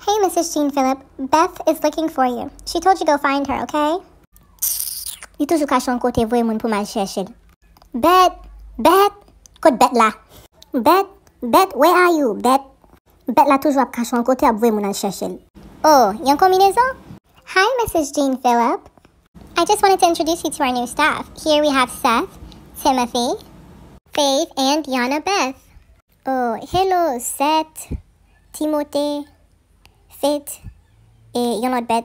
Hey, Mrs. Jean Phillip, Beth is looking for you. She told you go find her, okay? Li toujou ka chan kote vwe moun pou mal chèche Bet, bet, kote bet la. Bet, bet, where are you, bet? Bet la toujours ap ka chan kote ap vwe moun al chèche Oh, yon kombinezon? Hi, Mrs. Jean Phillip. I just wanted to introduce you to our new staff. Here we have Seth, Timothy, Faith, and Yana Beth. Oh, hello, Seth, Timothy. Sid, eh, you're not bad.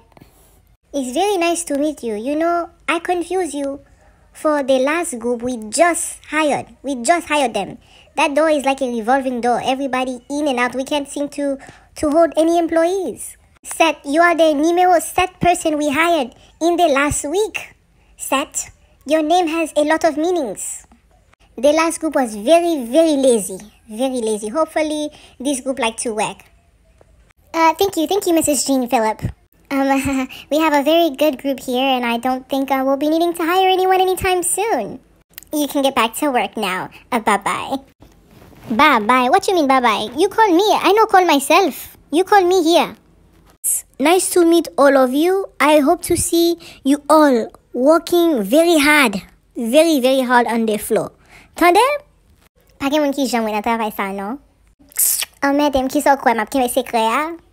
It's really nice to meet you. You know, I confuse you for the last group we just hired. We just hired them. That door is like a revolving door. Everybody in and out. We can't seem to to hold any employees. Set, you are the numero set person we hired in the last week. Set, your name has a lot of meanings. The last group was very, very lazy. Very lazy. Hopefully, this group like to work. Uh, thank you, thank you, Mrs. Jean Phillip. Um, we have a very good group here, and I don't think uh, we'll be needing to hire anyone anytime soon. You can get back to work now. Uh, bye bye. Bye bye. What you mean bye bye? You call me. I no call myself. You call me here. nice to meet all of you. I hope to see you all working very hard, very very hard on the floor. Tande? Pas gen moun ki jan wè oh, sa, non? An men dem ki ya?